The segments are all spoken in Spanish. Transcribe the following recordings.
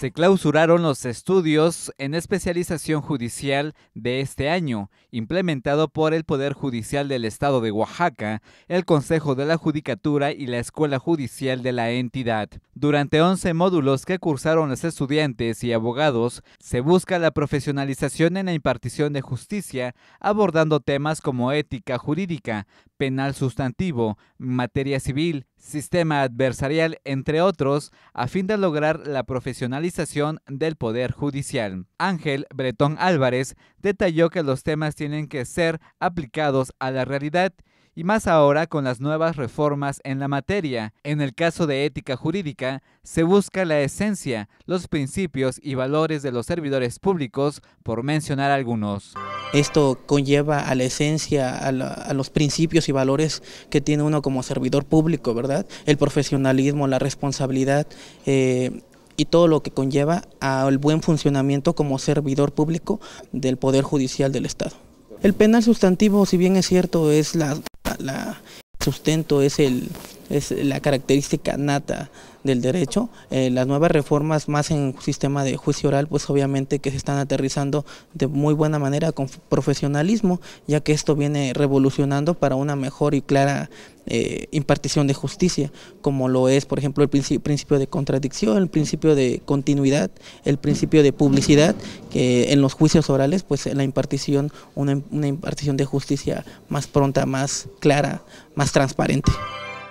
Se clausuraron los estudios en especialización judicial de este año, implementado por el Poder Judicial del Estado de Oaxaca, el Consejo de la Judicatura y la Escuela Judicial de la entidad. Durante 11 módulos que cursaron los estudiantes y abogados, se busca la profesionalización en la impartición de justicia, abordando temas como ética jurídica, penal sustantivo, materia civil, sistema adversarial, entre otros, a fin de lograr la profesionalización del Poder Judicial. Ángel Bretón Álvarez detalló que los temas tienen que ser aplicados a la realidad y más ahora con las nuevas reformas en la materia. En el caso de ética jurídica, se busca la esencia, los principios y valores de los servidores públicos, por mencionar algunos. Esto conlleva a la esencia, a, los principios y valores que tiene uno como servidor público, ¿verdad? El profesionalismo, la responsabilidad eh, y todo lo que conlleva al buen funcionamiento como servidor público del Poder Judicial del Estado. El penal sustantivo, si bien es cierto, es la sustento es, el, es la característica nata del derecho. Eh, las nuevas reformas más en sistema de juicio oral, pues obviamente que se están aterrizando de muy buena manera con profesionalismo, ya que esto viene revolucionando para una mejor y clara eh, impartición de justicia, como lo es, por ejemplo, el principio de contradicción, el principio de continuidad, el principio de publicidad, que en los juicios orales, pues la impartición, una, impartición de justicia más pronta, más clara, más transparente.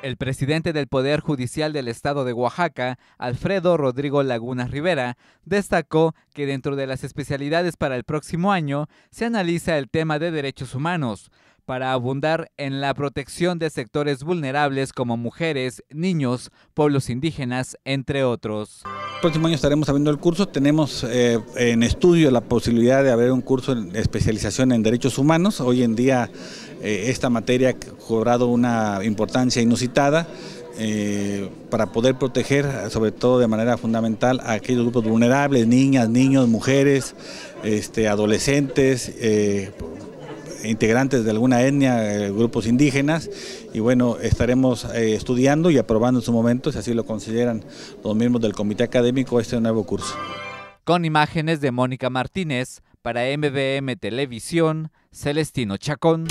El presidente del Poder Judicial del Estado de Oaxaca, Alfredo Rodrigo Laguna Rivera, destacó que dentro de las especialidades para el próximo año se analiza el tema de derechos humanos, para abundar en la protección de sectores vulnerables como mujeres, niños, pueblos indígenas, entre otros. El próximo año estaremos abriendo el curso. Tenemos eh, en estudio la posibilidad de haber un curso en especialización en derechos humanos. Hoy en día eh, esta materia ha cobrado una importancia inusitada. Eh, para poder proteger, sobre todo de manera fundamental, a aquellos grupos vulnerables, niñas, niños, mujeres, este, adolescentes, integrantes de alguna etnia, eh, grupos indígenas, y bueno, estaremos eh, estudiando y aprobando en su momento, si así lo consideran los miembros del comité académico, este nuevo curso. Con imágenes de Mónica Martínez, para MBM Televisión, Celestino Chacón.